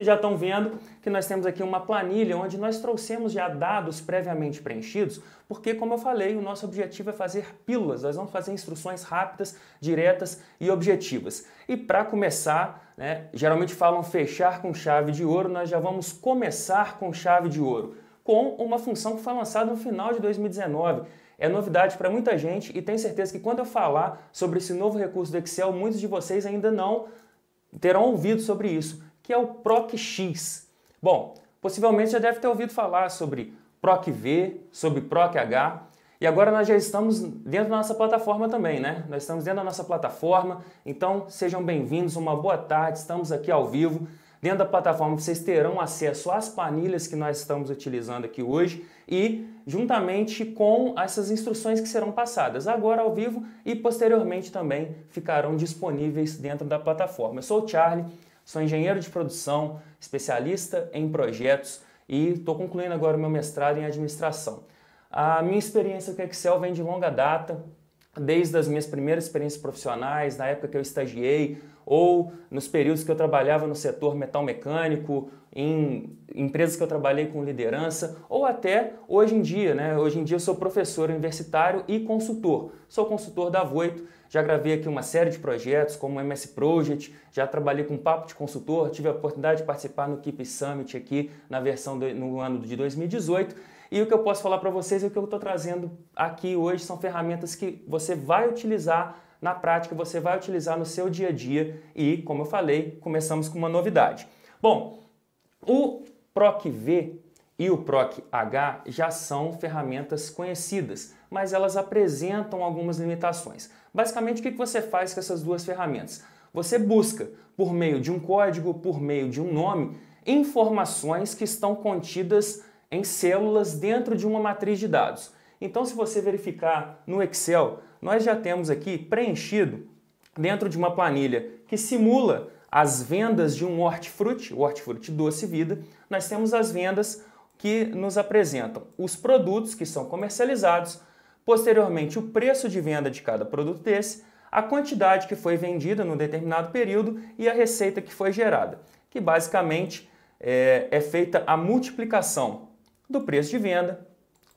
já estão vendo que nós temos aqui uma planilha onde nós trouxemos já dados previamente preenchidos, porque, como eu falei, o nosso objetivo é fazer pílulas, nós vamos fazer instruções rápidas, diretas e objetivas. E para começar, né, geralmente falam fechar com chave de ouro, nós já vamos começar com chave de ouro, com uma função que foi lançada no final de 2019. É novidade para muita gente e tenho certeza que quando eu falar sobre esse novo recurso do Excel, muitos de vocês ainda não terão ouvido sobre isso que é o PROC-X. Bom, possivelmente já deve ter ouvido falar sobre PROC-V, sobre PROC-H, e agora nós já estamos dentro da nossa plataforma também, né? Nós estamos dentro da nossa plataforma, então sejam bem-vindos, uma boa tarde, estamos aqui ao vivo. Dentro da plataforma vocês terão acesso às planilhas que nós estamos utilizando aqui hoje e juntamente com essas instruções que serão passadas agora ao vivo e posteriormente também ficarão disponíveis dentro da plataforma. Eu sou o Charlie, Sou engenheiro de produção, especialista em projetos e estou concluindo agora o meu mestrado em administração. A minha experiência com Excel vem de longa data, desde as minhas primeiras experiências profissionais, na época que eu estagiei, ou nos períodos que eu trabalhava no setor metal mecânico, em empresas que eu trabalhei com liderança, ou até hoje em dia, né? Hoje em dia eu sou professor universitário e consultor. Sou consultor da Voito, já gravei aqui uma série de projetos, como o MS Project, já trabalhei com papo de consultor, tive a oportunidade de participar no Keep Summit aqui na versão do, no ano de 2018 e o que eu posso falar para vocês e é o que eu estou trazendo aqui hoje são ferramentas que você vai utilizar na prática, você vai utilizar no seu dia a dia e, como eu falei, começamos com uma novidade. Bom, o PROC-V e o PROC-H já são ferramentas conhecidas, mas elas apresentam algumas limitações. Basicamente, o que você faz com essas duas ferramentas? Você busca, por meio de um código, por meio de um nome, informações que estão contidas em células dentro de uma matriz de dados. Então, se você verificar no Excel, nós já temos aqui preenchido dentro de uma planilha que simula as vendas de um hortifruti, hortifruti doce vida, nós temos as vendas que nos apresentam os produtos que são comercializados, posteriormente o preço de venda de cada produto desse, a quantidade que foi vendida no determinado período e a receita que foi gerada, que basicamente é, é feita a multiplicação do preço de venda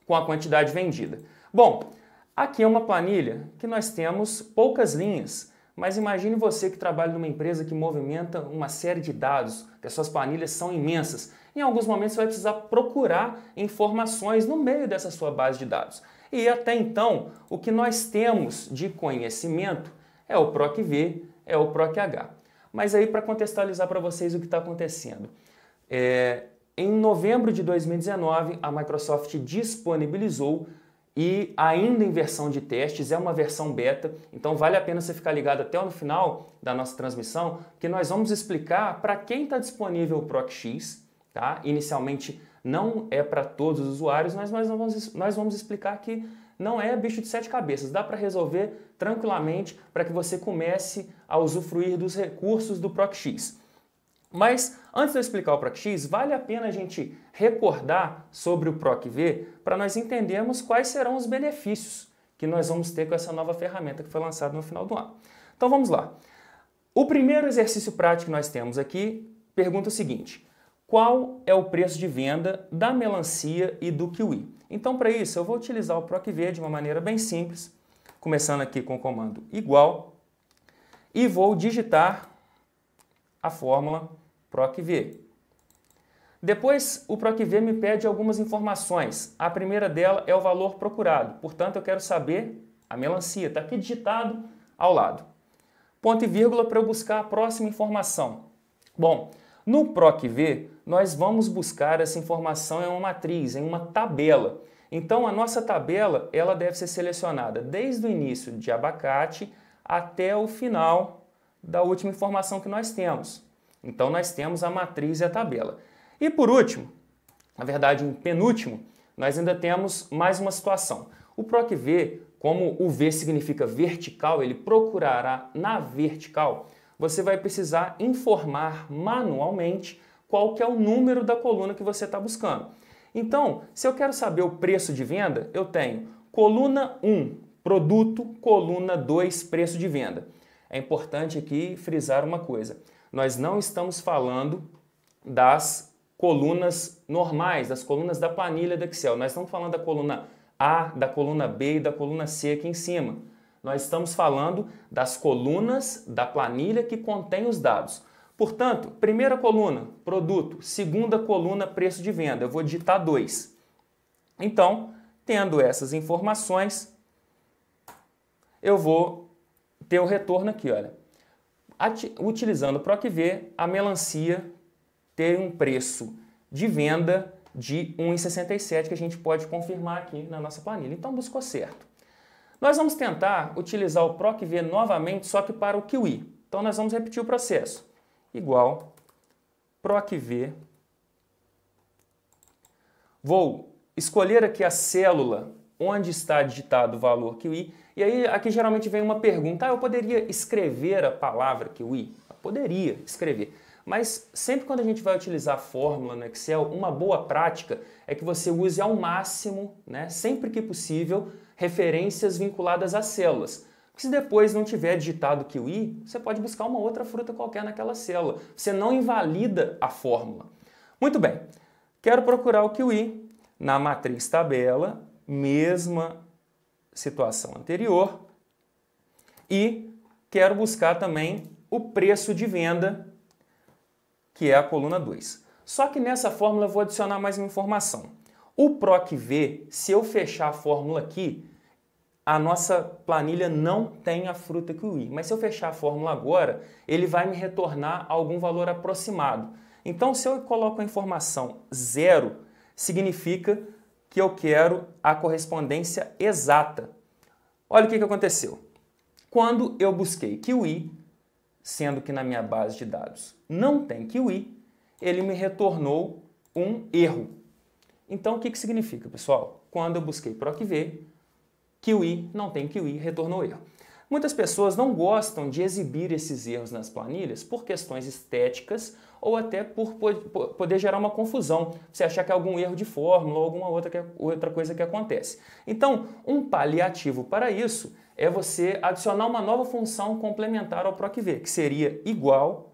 com a quantidade vendida. Bom, aqui é uma planilha que nós temos poucas linhas, mas imagine você que trabalha numa empresa que movimenta uma série de dados, que as suas planilhas são imensas. Em alguns momentos você vai precisar procurar informações no meio dessa sua base de dados. E até então, o que nós temos de conhecimento é o PROC-V, é o PROC-H. Mas aí para contextualizar para vocês o que está acontecendo. É, em novembro de 2019, a Microsoft disponibilizou e ainda em versão de testes, é uma versão beta, então vale a pena você ficar ligado até no final da nossa transmissão, que nós vamos explicar para quem está disponível o ProcX, tá? Inicialmente não é para todos os usuários, mas nós vamos, nós vamos explicar que não é bicho de sete cabeças, dá para resolver tranquilamente para que você comece a usufruir dos recursos do ProcX. Mas antes de eu explicar o PROC-X, vale a pena a gente recordar sobre o PROC-V para nós entendermos quais serão os benefícios que nós vamos ter com essa nova ferramenta que foi lançada no final do ano. Então vamos lá. O primeiro exercício prático que nós temos aqui pergunta o seguinte: qual é o preço de venda da melancia e do kiwi? Então, para isso, eu vou utilizar o PROC-V de uma maneira bem simples, começando aqui com o comando igual, e vou digitar a fórmula PROCV. Depois, o PROCV me pede algumas informações. A primeira dela é o valor procurado, portanto, eu quero saber a melancia. Está aqui digitado ao lado. Ponto e vírgula para eu buscar a próxima informação. Bom, no PROCV, nós vamos buscar essa informação em uma matriz, em uma tabela. Então, a nossa tabela ela deve ser selecionada desde o início de abacate até o final da última informação que nós temos. Então nós temos a matriz e a tabela. E por último, na verdade em penúltimo, nós ainda temos mais uma situação. O PROC-V, como o V significa vertical, ele procurará na vertical, você vai precisar informar manualmente qual que é o número da coluna que você está buscando. Então, se eu quero saber o preço de venda, eu tenho coluna 1, produto, coluna 2, preço de venda. É importante aqui frisar uma coisa nós não estamos falando das colunas normais, das colunas da planilha do Excel. Nós estamos falando da coluna A, da coluna B e da coluna C aqui em cima. Nós estamos falando das colunas da planilha que contém os dados. Portanto, primeira coluna, produto, segunda coluna, preço de venda. Eu vou digitar 2. Então, tendo essas informações, eu vou ter o retorno aqui, olha utilizando o PROCV, a melancia tem um preço de venda de 1,67 que a gente pode confirmar aqui na nossa planilha. Então buscou certo. Nós vamos tentar utilizar o PROCV novamente, só que para o Kiwi. Então nós vamos repetir o processo. Igual PROCV. Vou escolher aqui a célula onde está digitado o valor QI. E aí aqui geralmente vem uma pergunta: ah, eu poderia escrever a palavra QI? Eu poderia escrever. Mas sempre quando a gente vai utilizar fórmula no Excel, uma boa prática é que você use ao máximo, né, sempre que possível, referências vinculadas às células. Porque se depois não tiver digitado QI, você pode buscar uma outra fruta qualquer naquela célula. Você não invalida a fórmula. Muito bem, quero procurar o QI na matriz tabela mesma situação anterior e quero buscar também o preço de venda, que é a coluna 2. Só que nessa fórmula eu vou adicionar mais uma informação. O PROC-V, se eu fechar a fórmula aqui, a nossa planilha não tem a fruta kiwi, mas se eu fechar a fórmula agora, ele vai me retornar algum valor aproximado. Então, se eu coloco a informação zero, significa que eu quero a correspondência exata. Olha o que, que aconteceu. Quando eu busquei kiwi, sendo que na minha base de dados não tem kiwi, ele me retornou um erro. Então, o que, que significa, pessoal? Quando eu busquei PROCV, kiwi não tem kiwi, retornou erro. Muitas pessoas não gostam de exibir esses erros nas planilhas por questões estéticas ou até por poder gerar uma confusão, se achar que é algum erro de fórmula ou alguma outra, que, é, outra coisa que acontece. Então, um paliativo para isso é você adicionar uma nova função complementar ao PROCV, que seria igual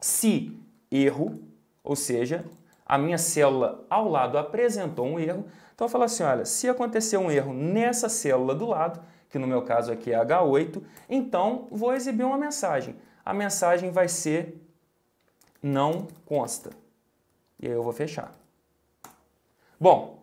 se erro, ou seja, a minha célula ao lado apresentou um erro, então eu falo assim, olha, se acontecer um erro nessa célula do lado, que no meu caso aqui é H8, então vou exibir uma mensagem. A mensagem vai ser não consta. E aí eu vou fechar. Bom,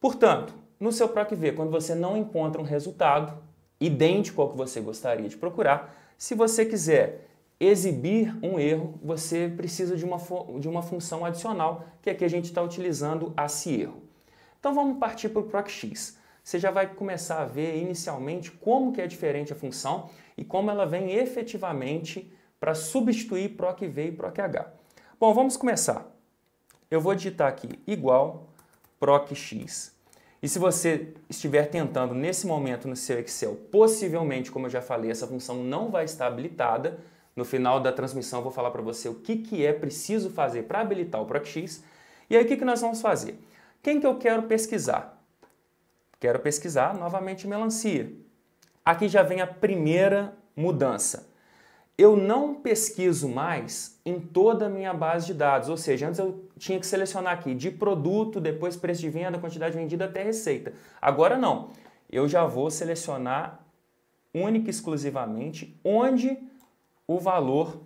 portanto, no seu PROCV, quando você não encontra um resultado idêntico ao que você gostaria de procurar, se você quiser exibir um erro, você precisa de uma, de uma função adicional, que aqui é a gente está utilizando a se erro. Então vamos partir para o PROC X você já vai começar a ver inicialmente como que é diferente a função e como ela vem efetivamente para substituir PROC-V e PROC-H. Bom, vamos começar. Eu vou digitar aqui igual PROC-X. E se você estiver tentando nesse momento no seu Excel, possivelmente, como eu já falei, essa função não vai estar habilitada. No final da transmissão vou falar para você o que, que é preciso fazer para habilitar o PROC-X. E aí o que, que nós vamos fazer? Quem que eu quero pesquisar? Quero pesquisar novamente melancia. Aqui já vem a primeira mudança. Eu não pesquiso mais em toda a minha base de dados, ou seja, antes eu tinha que selecionar aqui de produto, depois preço de venda, quantidade vendida até receita. Agora não. Eu já vou selecionar única e exclusivamente onde o valor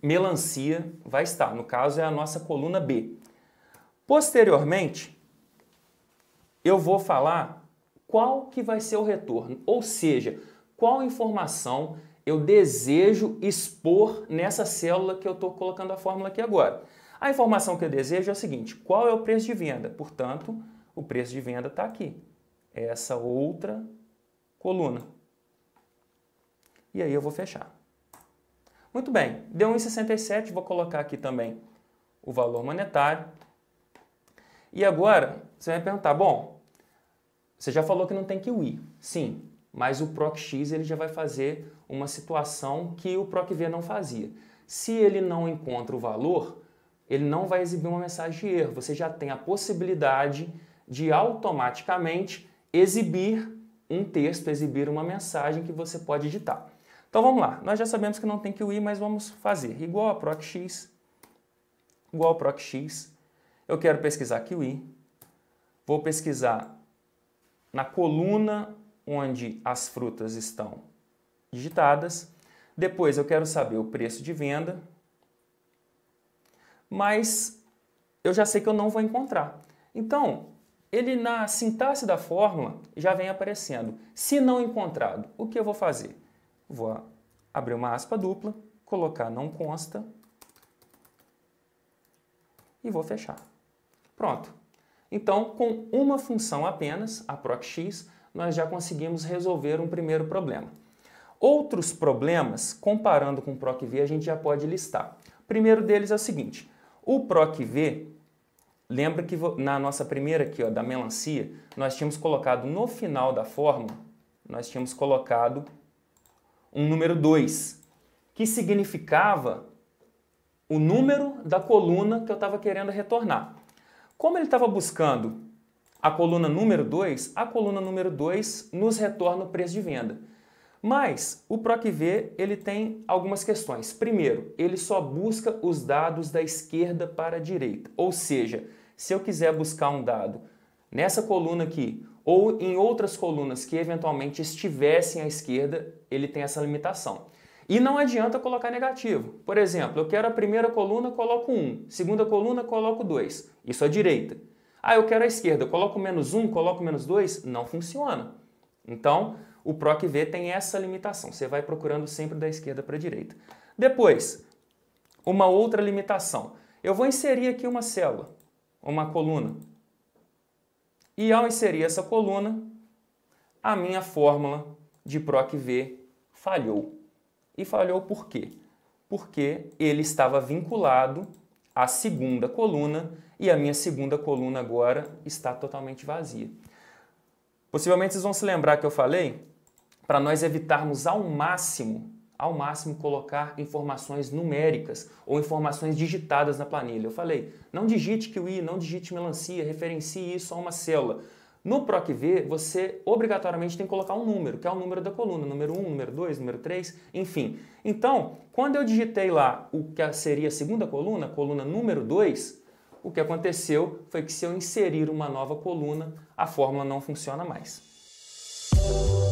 melancia vai estar. No caso, é a nossa coluna B. Posteriormente, eu vou falar qual que vai ser o retorno, ou seja, qual informação eu desejo expor nessa célula que eu estou colocando a fórmula aqui agora. A informação que eu desejo é a seguinte, qual é o preço de venda? Portanto, o preço de venda está aqui, essa outra coluna. E aí eu vou fechar. Muito bem, deu 1,67, vou colocar aqui também o valor monetário. E agora, você vai perguntar, bom, você já falou que não tem QI. Sim, mas o PROC-X ele já vai fazer uma situação que o PROC-V não fazia. Se ele não encontra o valor, ele não vai exibir uma mensagem de erro. Você já tem a possibilidade de automaticamente exibir um texto, exibir uma mensagem que você pode editar. Então vamos lá, nós já sabemos que não tem QI, mas vamos fazer igual a PROC-X, igual a PROC-X, eu quero pesquisar QI, vou pesquisar na coluna onde as frutas estão digitadas, depois eu quero saber o preço de venda, mas eu já sei que eu não vou encontrar. Então, ele na sintaxe da fórmula já vem aparecendo. Se não encontrado, o que eu vou fazer? Vou abrir uma aspa dupla, colocar não consta e vou fechar. Pronto. Então, com uma função apenas, a procx, nós já conseguimos resolver um primeiro problema. Outros problemas, comparando com o PROC-V, a gente já pode listar. O primeiro deles é o seguinte, o PROC-V, lembra que na nossa primeira aqui, ó, da melancia, nós tínhamos colocado no final da fórmula, nós tínhamos colocado um número 2, que significava o número da coluna que eu estava querendo retornar. Como ele estava buscando a coluna número 2, a coluna número 2 nos retorna o preço de venda. Mas o PROCV ele tem algumas questões. Primeiro, ele só busca os dados da esquerda para a direita. Ou seja, se eu quiser buscar um dado nessa coluna aqui ou em outras colunas que eventualmente estivessem à esquerda, ele tem essa limitação. E não adianta colocar negativo. Por exemplo, eu quero a primeira coluna, coloco 1. Segunda coluna, coloco 2. Isso à direita. Ah, eu quero a esquerda, coloco menos 1, coloco menos 2. Não funciona. Então, o PROC V tem essa limitação. Você vai procurando sempre da esquerda para a direita. Depois, uma outra limitação. Eu vou inserir aqui uma célula, uma coluna. E ao inserir essa coluna, a minha fórmula de PROC V falhou. E falhou por quê? Porque ele estava vinculado à segunda coluna e a minha segunda coluna agora está totalmente vazia. Possivelmente vocês vão se lembrar que eu falei para nós evitarmos ao máximo, ao máximo colocar informações numéricas ou informações digitadas na planilha. Eu falei, não digite que o i, não digite melancia, referencie isso a uma célula. No PROC V, você obrigatoriamente tem que colocar um número, que é o número da coluna, número 1, número 2, número 3, enfim. Então, quando eu digitei lá o que seria a segunda coluna, coluna número 2, o que aconteceu foi que se eu inserir uma nova coluna, a fórmula não funciona mais.